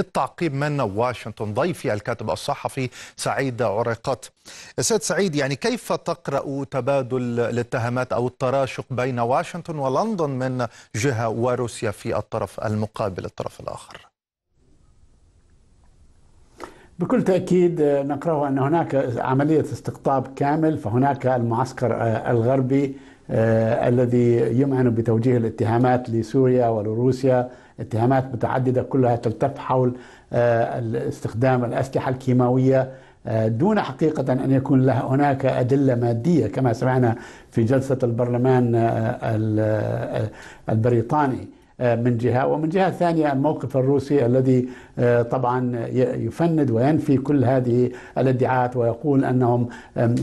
التعقيب من واشنطن ضيفي الكاتب الصحفي سعيد عريقات سيد سعيد يعني كيف تقرأ تبادل الاتهامات أو التراشق بين واشنطن ولندن من جهة وروسيا في الطرف المقابل الطرف الآخر بكل تأكيد نقرأه أن هناك عملية استقطاب كامل فهناك المعسكر الغربي آه، الذي يمعن بتوجيه الاتهامات لسوريا ولروسيا اتهامات متعددة كلها تلتف حول آه، استخدام الأسلحة الكيماوية آه، دون حقيقة أن يكون لها هناك أدلة مادية كما سمعنا في جلسة البرلمان آه، البريطاني آه، من جهة ومن جهة ثانية الموقف الروسي الذي آه، طبعا يفند وينفي كل هذه الادعاءات ويقول أنهم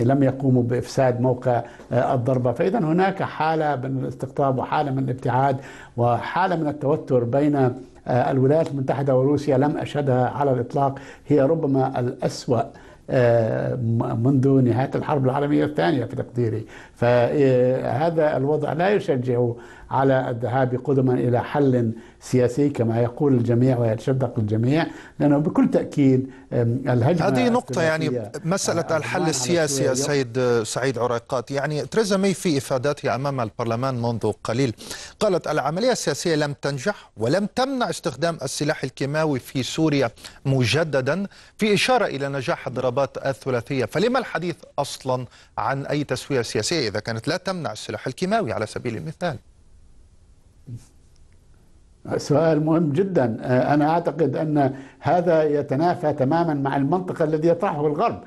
لم يقوموا بإفساد موقع آه، الضربة فإذا هناك حالة من الاستقطاب وحالة من الابتعاد وحالة من التوتر بين الولايات المتحدة وروسيا لم أشهدها على الإطلاق هي ربما الأسوأ آه، منذ نهاية الحرب العالمية الثانية في تقديري فهذا الوضع لا يشجع على الذهاب قدما إلى حل سياسي كما يقول الجميع ويتشدق الجميع لأنه بكل تأكيد الهجمة هذه نقطة يعني مسألة الحل السياسي يا سيد سعيد عريقات يعني تريزا مي في إفاداتها أمام البرلمان منذ قليل قالت العملية السياسية لم تنجح ولم تمنع استخدام السلاح الكيماوي في سوريا مجددا في إشارة إلى نجاح الضربات الثلاثية فلما الحديث أصلا عن أي تسوية سياسية إذا كانت لا تمنع السلاح الكيماوي على سبيل المثال سؤال مهم جدا آه، انا اعتقد ان هذا يتنافى تماما مع المنطق الذي يطرحه الغرب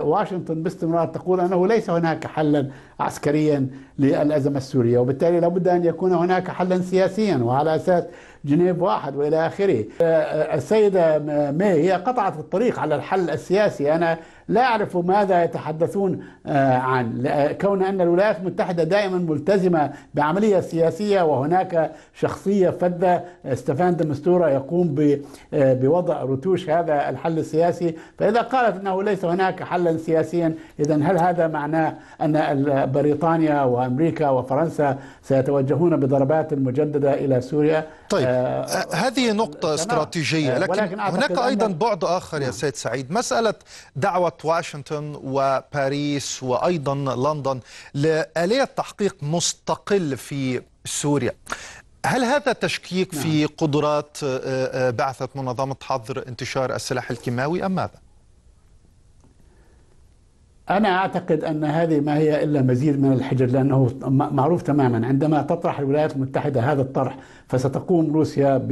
واشنطن باستمرار تقول انه ليس هناك حلا عسكريا للازمه السوريه وبالتالي لابد ان يكون هناك حلا سياسيا وعلى اساس جنيف واحد والى اخره آه، السيده مي هي قطعت الطريق على الحل السياسي انا لا اعرف ماذا يتحدثون آه، عن كون ان الولايات المتحده دائما ملتزمه بعمليه سياسيه وهناك شخصيه فذه ستيفان دمستورا يقوم آه، بوضع رتوش هذا الحل السياسي فاذا قالت انه ليس هناك حلا سياسيا اذا هل هذا معناه ان بريطانيا وامريكا وفرنسا سيتوجهون بضربات مجدده الى سوريا طيب آه، هذه نقطة استراتيجية آه، لكن هناك أيضا بعد آخر يا سيد سعيد مسألة دعوة واشنطن وباريس وأيضا لندن لآلية تحقيق مستقل في سوريا هل هذا تشكيك في نعم. قدرات آه، بعثة منظمة حظر انتشار السلاح الكيماوي أم ماذا؟ أنا أعتقد أن هذه ما هي إلا مزيد من الحجر لأنه معروف تماما عندما تطرح الولايات المتحدة هذا الطرح فستقوم روسيا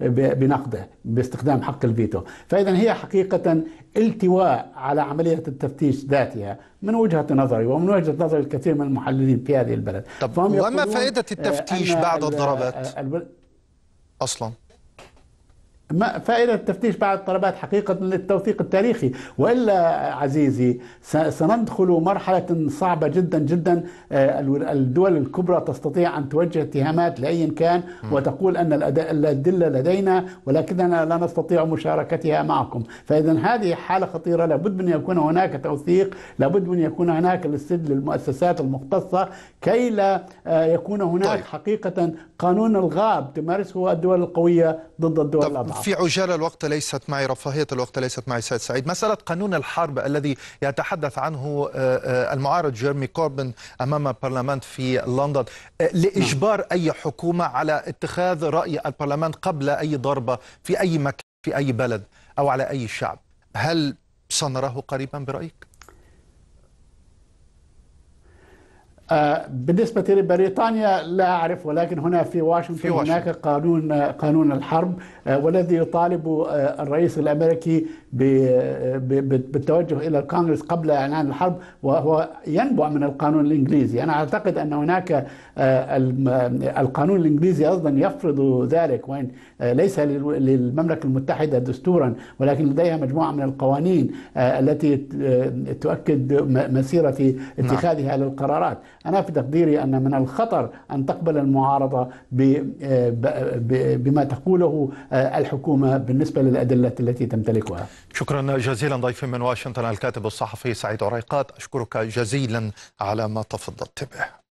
بنقده باستخدام حق الفيتو فإذا هي حقيقة التواء على عملية التفتيش ذاتها من وجهة نظري ومن وجهة نظر الكثير من المحللين في هذه البلد طب وما فائدة التفتيش آه، بعد الضربات؟ آه، أصلاً ما فائدة التفتيش بعد الطلبات حقيقة للتوثيق التاريخي وإلا عزيزي سندخل مرحلة صعبة جدا جدا آه، الدول الكبرى تستطيع أن توجه اتهامات لأي كان وتقول أن الأدلة لدينا ولكننا لا نستطيع مشاركتها معكم فإذا هذه حالة خطيرة لابد من يكون هناك توثيق لابد من يكون هناك الاستد للمؤسسات المختصة كي لا آه، يكون هناك طيب. حقيقة قانون الغاب تمارسه الدول القوية ضد الدول طب. الأضعف في عجالة الوقت ليست معي رفاهية الوقت ليست معي سيد سعيد مسألة قانون الحرب الذي يتحدث عنه آه، آه، المعارض جيرمي كوربن أمام البرلمان في لندن آه، لإجبار نعم. أي حكومة على اتخاذ رأي البرلمان قبل أي ضربة في أي مكان في أي بلد أو على أي شعب هل سنراه قريبا برأيك؟ آه، بالنسبة لبريطانيا لا أعرف ولكن هنا في واشنطن, في واشنطن هناك قانون قانون الحرب آه، والذي يطالب آه، الرئيس الأمريكي بالتوجه إلى الكونغرس قبل إعلان الحرب وهو ينبع من القانون الإنجليزي أنا أعتقد أن هناك القانون الإنجليزي أيضا يفرض ذلك وإن ليس للمملكة المتحدة دستورا ولكن لديها مجموعة من القوانين التي تؤكد مسيرة نعم. اتخاذها للقرارات أنا في تقديري أن من الخطر أن تقبل المعارضة بما تقوله آه، الحكومة بالنسبة للأدلة التي تمتلكها شكرا جزيلا ضيفي من واشنطن الكاتب الصحفي سعيد عريقات أشكرك جزيلا على ما تفضلت به